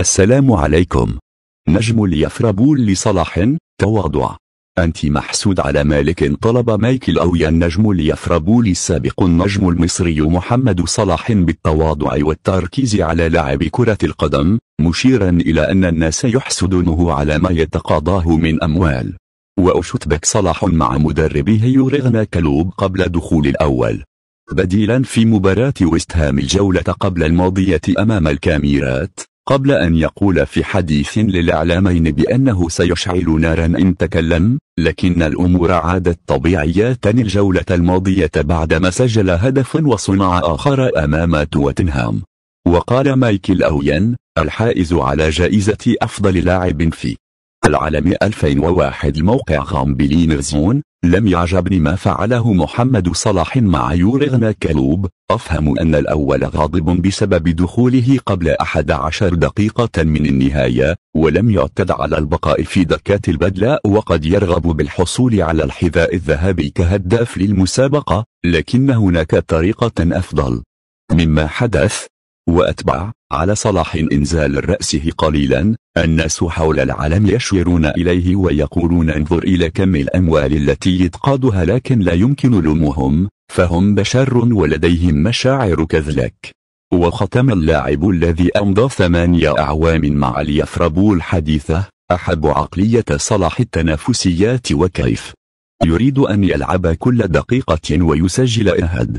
السلام عليكم نجم ليفربول لصلاح تواضع أنت محسود على مالك طلب مايكل أوي النجم ليفربول السابق النجم المصري محمد صلاح بالتواضع والتركيز على لعب كرة القدم مشيرا إلى أن الناس يحسدونه على ما يتقاضاه من أموال وأشتبك صلاح مع مدربه يورغنا كلوب قبل دخول الأول بديلا في مباراة ويستهام الجولة قبل الماضية أمام الكاميرات قبل أن يقول في حديث للإعلامين بأنه سيشعل نارا إن تكلم لكن الأمور عادت طبيعية الجولة الماضية بعدما سجل هدف وصنع آخر أمام توتنهام وقال مايكل أوين الحائز على جائزة أفضل لاعب في العالم 2001 الموقع غامبلين زون لم يعجبني ما فعله محمد صلاح مع يورغنا كلوب أفهم أن الأول غاضب بسبب دخوله قبل 11 دقيقة من النهاية ولم يعتد على البقاء في دكات البدلاء وقد يرغب بالحصول على الحذاء الذهبي كهداف للمسابقة لكن هناك طريقة أفضل مما حدث وأتبع على صلاح إنزال رأسه قليلا الناس حول العالم يشيرون إليه ويقولون انظر إلى كم الأموال التي يتقاضها لكن لا يمكن لومهم فهم بشر ولديهم مشاعر كذلك وختم اللاعب الذي أمضى ثمانية أعوام مع ليفربول الحديثة أحب عقلية صلاح التنافسيات وكيف يريد أن يلعب كل دقيقة ويسجل إهد